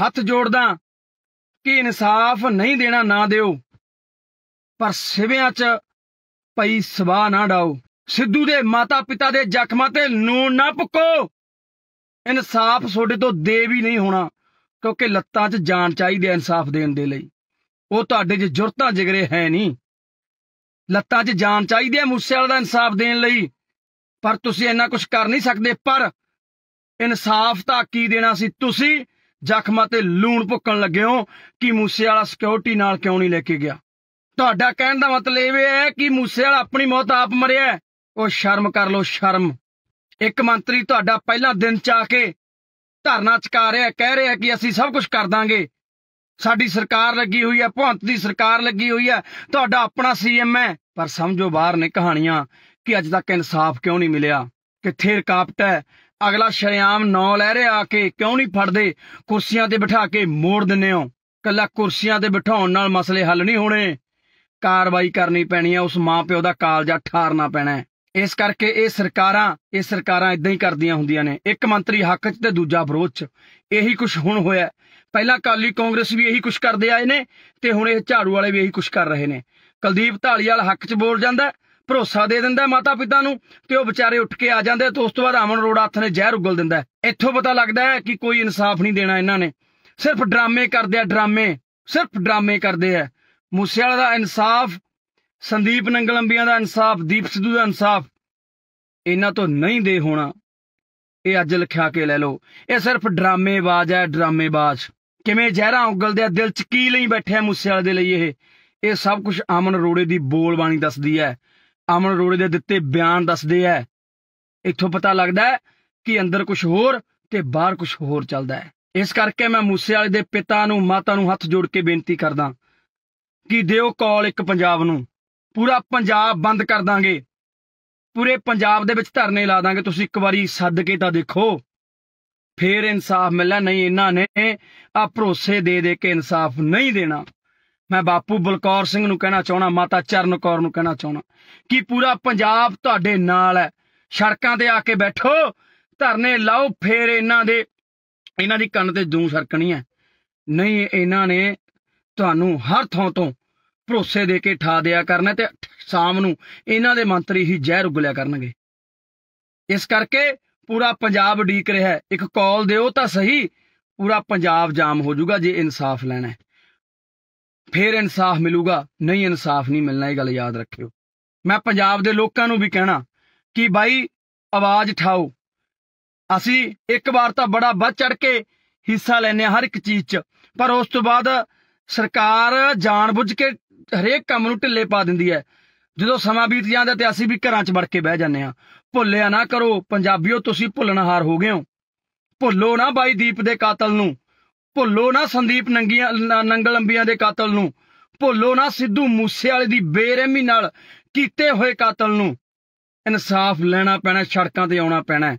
ਹੱਥ ਜੋੜਦਾ ਕਿ ਇਨਸਾਫ ਨਹੀਂ ਦੇਣਾ ਨਾ ਦਿਓ ਪਰ ਸਿਵਿਆਂ 'ਚ ਪਈ ਸਵਾ ਨਾ ਡਾਓ ਸਿੱਧੂ ਦੇ ਮਾਤਾ-ਪਿਤਾ ਦੇ ਜ਼ਖਮਾਂ ਤੇ ਨੂਨ ਨਾ ਪੁੱਕੋ ਇਨਸਾਫ ਤੁਹਾਡੇ ਤੋਂ ਦੇ ਵੀ ਨਹੀਂ ਹੋਣਾ ਕਿਉਂਕਿ ਲੱਤਾਂ 'ਚ ਜਾਨ ਚਾਹੀਦੀ ਹੈ ਇਨਸਾਫ ਦੇਣ ਦੇ ਲਈ ਉਹ ਤੁਹਾਡੇ 'ਚ ਜੁਰਤਾਂ ਜਿਗਰੇ ਹੈ ਨਹੀਂ ਲੱਤਾਂ 'ਚ ਜਾਨ ਚਾਹੀਦੀ ਹੈ ਵਾਲਾ ਦਾ ਇਨਸਾਫ ਦੇਣ ਲਈ ਪਰ ਤੁਸੀਂ ਇੰਨਾ ਕੁਝ ਕਰ ਨਹੀਂ ਸਕਦੇ ਪਰ ਇਨਸਾਫ ਤਾਂ ਕੀ ਦੇਣਾ ਸੀ ਤੁਸੀਂ ਜ਼ਖਮਾਂ ਤੇ ਲੂਣ ਭੁੱਕਣ ਲੱਗਿਓ ਕਿ ਮੂਸੇ ਵਾਲਾ ਸਿਕਿਉਰਿਟੀ ਨਾਲ ਕਿਉਂ ਨਹੀਂ ਲੈ ਕੇ ਗਿਆ ਤੁਹਾਡਾ ਕਹਿਣ ਦਾ ਮਤਲਬ ਇਹ ਹੈ ਕਿ ਮੂਸੇ ਵਾਲਾ ਆਪਣੀ ਮੌਤ ਆਪ ਮਰਿਆ ਉਹ ਸ਼ਰਮ ਕਰ ਲੋ ਸ਼ਰਮ ਇੱਕ ਮੰਤਰੀ ਤੁਹਾਡਾ ਪਹਿਲਾ ਦਿਨ ਚ ਆ ਕੇ ਧਰਨਾ ਚਕਾ ਰਿਹਾ ਕਹਿ ਰਿਹਾ ਕਿ ਅਸੀਂ ਸਭ ਕੁਝ ਕਰ ਦਾਂਗੇ ਸਾਡੀ ਸਰਕਾਰ ਲੱਗੀ ਹੋਈ ਹੈ ਭੌਂਤ ਦੀ ਸਰਕਾਰ ਲੱਗੀ ਹੋਈ ਹੈ ਤੁਹਾਡਾ ਆਪਣਾ ਸੀਐਮ ਹੈ ਪਰ ਸਮਝੋ ਬਾਹਰ ਨੇ ਕਹਾਣੀਆਂ ਕਿ ਅੱਜ ਤੱਕ ਇਨਸਾਫ ਕਿਉਂ ਨਹੀਂ ਮਿਲਿਆ ਕਿੱਥੇ ਰਕਾਵਟ ਹੈ ਅਗਲਾ ਸ਼ਰਿਆਮ ਨੌ ਲੈ ਆ ਕੇ ਕਿਉਂ ਨਹੀਂ ਫੜਦੇ ਕੁਰਸੀਆਂ ਤੇ ਬਿਠਾ ਕੇ ਮੋੜ ਦਿੰਨੇ ਹੋ ਕੱਲਾ ਕੁਰਸੀਆਂ ਤੇ ਬਿਠਾਉਣ ਨਾਲ ਮਸਲੇ ਹੱਲ ਨਹੀਂ ਹੋਣੇ ਕਾਰਵਾਈ ਕਰਨੀ ਪੈਣੀ ਹੈ ਉਸ ਮਾਪਿਓ ਦਾ ਕਾਲਜਾ ਠਾਰਨਾ ਪੈਣਾ ਇਸ ਕਰਕੇ ਇਹ ਸਰਕਾਰਾਂ ਇਹ ਸਰਕਾਰਾਂ ਇਦਾਂ ਹੀ ਕਰਦੀਆਂ ਹੁੰਦੀਆਂ ਨੇ ਇੱਕ ਮੰਤਰੀ ਹੱਕ 'ਚ ਤੇ ਦੂਜਾ ਵਿਰੋਧ 'ਚ ਇਹੀ ਕੁਝ ਹੁਣ ਹੋਇਆ ਪਹਿਲਾਂ ਕਾਲੀ ਕਾਂਗਰਸ ਵੀ ਇਹੀ ਕੁਝ ਕਰਦੇ ਆਏ ਨੇ ਤੇ ਹੁਣ ਇਹ ਝਾੜੂ ਵਾਲੇ ਵੀ ਇਹੀ ਕੁਝ ਕਰ ਰਹੇ ਨੇ ਕੁਲਦੀਪ ਧਾਲੀਵਾਲ ਹੱਕ 'ਚ ਬੋਲ ਜਾਂਦਾ ਭਰੋਸਾ ਦੇ ਦਿੰਦਾ ਮਾਤਾ ਪਿਤਾ ਨੂੰ ਤੇ ਉਹ ਵਿਚਾਰੇ ਉੱਠ ਕੇ ਆ ਜਾਂਦੇ ਤੇ ਉਸ ਤੋਂ ਬਾਅਦ ਅਮਨ ਰੋੜਾ ਹੱਥ ਨੇ ਜ਼ਹਿਰ ਉਗਲ ਦਿੰਦਾ ਇੱਥੋਂ ਪਤਾ ਲੱਗਦਾ ਹੈ ਕਿ ਕੋਈ ਇਨਸਾਫ ਨਹੀਂ ਦੇਣਾ ਇਹਨਾਂ ਨੇ ਸਿਰਫ ਡਰਾਮੇ ਕਰਦੇ ਆ ਡਰਾਮੇ ਸਿਰਫ ਡਰਾਮੇ ਕਰਦੇ ਆ ਮੂਸੇਵਾਲਾ ਦਾ ਇਨਸਾਫ ਸੰਦੀਪ ਨੰਗਲੰਬੀਆਂ ਦਾ ਇਨਸਾਫ ਦੀਪ ਸਿੱਧੂ ਦਾ ਇਨਸਾਫ ਇਹਨਾਂ ਤੋਂ ਨਹੀਂ ਦੇ ਹੋਣਾ ਇਹ ਅੱਜ ਲਿਖਿਆ ਕੇ ਲੈ ਲਓ ਇਹ ਸਿਰਫ ਡਰਾਮੇਬਾਜ਼ ਹੈ ਡਰਾਮੇਬਾਜ਼ ਕਿਵੇਂ ਜ਼ਹਿਰਾ ਉਗਲਦੇ ਆ ਦਿਲ ਚ ਕੀ ਲਈ ਬੈਠਿਆ ਮੂਸੇਵਾਲੇ ਦੇ ਲਈ ਇਹ ਇਹ ਸਭ ਕੁਝ ਆਮਨ ਰੋੜੇ ਦੀ ਬੋਲਬਾਣੀ ਦੱਸਦੀ ਹੈ ਅਮਨ ਰੋੜੇ ਦੇ ਦਿੱਤੇ ਬਿਆਨ ਦੱਸਦੇ ਐ ਇੱਥੋਂ ਪਤਾ ਲੱਗਦਾ ਹੈ ਕਿ ਅੰਦਰ ਕੁਝ ਹੋਰ ਤੇ ਬਾਹਰ ਕੁਝ ਹੋਰ ਚੱਲਦਾ ਹੈ ਇਸ ਕਰਕੇ ਮੈਂ ਮੂਸੇ ਵਾਲੇ ਦੇ ਪਿਤਾ ਨੂੰ ਮਾਤਾ ਨੂੰ ਹੱਥ ਜੋੜ ਕੇ ਬੇਨਤੀ ਕਰਦਾ ਕਿ ਦਿਓ ਕਾਲ ਇੱਕ ਪੰਜਾਬ ਨੂੰ ਪੂਰਾ ਪੰਜਾਬ ਬੰਦ ਕਰ ਦਾਂਗੇ ਪੂਰੇ ਪੰਜਾਬ ਦੇ ਵਿੱਚ ਧਰਨੇ ਲਾ ਦਾਂਗੇ ਤੁਸੀਂ ਇੱਕ ਵਾਰੀ ਸੱਦ ਕੇ ਤਾਂ ਦੇਖੋ ਫੇਰ ਇਨਸਾਫ ਮਿਲਣਾ ਨਹੀਂ ਇਹਨਾਂ ਨੇ ਆ ਭਰੋਸੇ ਦੇ ਦੇ ਕੇ ਇਨਸਾਫ ਨਹੀਂ ਦੇਣਾ ਮੈਂ ਬਾਪੂ ਬਲਕੌਰ ਸਿੰਘ ਨੂੰ ਕਹਿਣਾ ਚਾਹਣਾ ਮਾਤਾ ਚਰਨ ਕੌਰ ਨੂੰ ਕਹਿਣਾ ਚਾਹਣਾ ਕਿ ਪੂਰਾ ਪੰਜਾਬ ਤੁਹਾਡੇ ਨਾਲ ਹੈ ਸੜਕਾਂ ਤੇ ਆ ਕੇ ਬੈਠੋ ਧਰਨੇ ਲਾਓ ਫੇਰ ਇਹਨਾਂ ਦੇ ਇਹਨਾਂ ਦੀ ਕੰਨ ਤੇ ਜੂੰ ਸਰਕਣੀ ਹੈ ਨਹੀਂ ਇਹਨਾਂ ਨੇ ਤੁਹਾਨੂੰ ਹਰ ਥਾਂ ਤੋਂ ਭਰੋਸੇ ਦੇ ਕੇ ਠਾ ਦਿਆ ਕਰਨਾ ਤੇ ਸ਼ਾਮ ਨੂੰ ਇਹਨਾਂ ਦੇ ਮੰਤਰੀ ਹੀ ਜ਼ਹਿਰ ਉਗਲਿਆ ਕਰਨਗੇ ਇਸ ਕਰਕੇ ਪੂਰਾ ਪੰਜਾਬ ਡੀਕ ਰਿਹਾ ਇੱਕ ਕਾਲ ਦਿਓ ਤਾਂ ਸਹੀ ਪੂਰਾ ਪੰਜਾਬ ਜਾਮ ਹੋ ਜਾਊਗਾ ਜੇ ਇਨਸਾਫ ਲੈਣਾ ਹੈ ਫੇਰ ਇਨਸਾਫ ਮਿਲੂਗਾ ਨਹੀਂ ਇਨਸਾਫ ਨਹੀਂ ਮਿਲਣਾ ਇਹ ਗੱਲ ਯਾਦ ਰੱਖਿਓ ਮੈਂ ਪੰਜਾਬ ਦੇ ਲੋਕਾਂ ਨੂੰ ਵੀ ਕਹਿਣਾ ਕਿ ਬਾਈ ਆਵਾਜ਼ ਠਾਓ ਅਸੀਂ ਇੱਕ ਵਾਰ ਤਾਂ ਬੜਾ ਵੱਧ ਚੜ ਕੇ ਹਿੱਸਾ ਲੈਨੇ ਹਰ ਇੱਕ ਚੀਜ਼ 'ਚ ਪਰ ਉਸ ਤੋਂ ਬਾਅਦ ਸਰਕਾਰ ਜਾਣਬੁੱਝ ਕੇ ਹਰੇਕ ਕੰਮ ਨੂੰ ਢਿੱਲੇ ਪਾ ਦਿੰਦੀ ਹੈ ਜਦੋਂ ਸਮਾਂ ਬੀਤ ਜਾਂਦਾ ਤੇ ਅਸੀਂ ਵੀ ਘਰਾਂ 'ਚ ਵੜ ਕੇ ਬਹਿ ਜਾਂਦੇ ਆ ਭੁੱਲਿਆ ਨਾ ਕਰੋ ਪੰਜਾਬੀਓ ਤੁਸੀਂ ਭੁੱਲਣਹਾਰ ਹੋ ਗਏ ਹੋ ਭੁੱਲੋ ਨਾ ਬਾਈ ਦੀਪ ਦੇ ਕਾਤਲ ਨੂੰ ਭੁੱਲੋ ਨਾ ਸੰਦੀਪ ਨੰਗੀਆਂ ਨੰਗਲ ਅੰਬੀਆਂ ਦੇ ਕਾਤਲ ਨੂੰ ਭੁੱਲੋ ਨਾ ਸਿੱਧੂ ਮੂਸੇ ਵਾਲੇ ਦੀ ਬੇਰਹਿਮੀ ਨਾਲ ਕੀਤੇ ਹੋਏ ਕਾਤਲ ਨੂੰ ਇਨਸਾਫ ਲੈਣਾ ਪੈਣਾ ਸੜਕਾਂ ਤੇ ਆਉਣਾ ਪੈਣਾ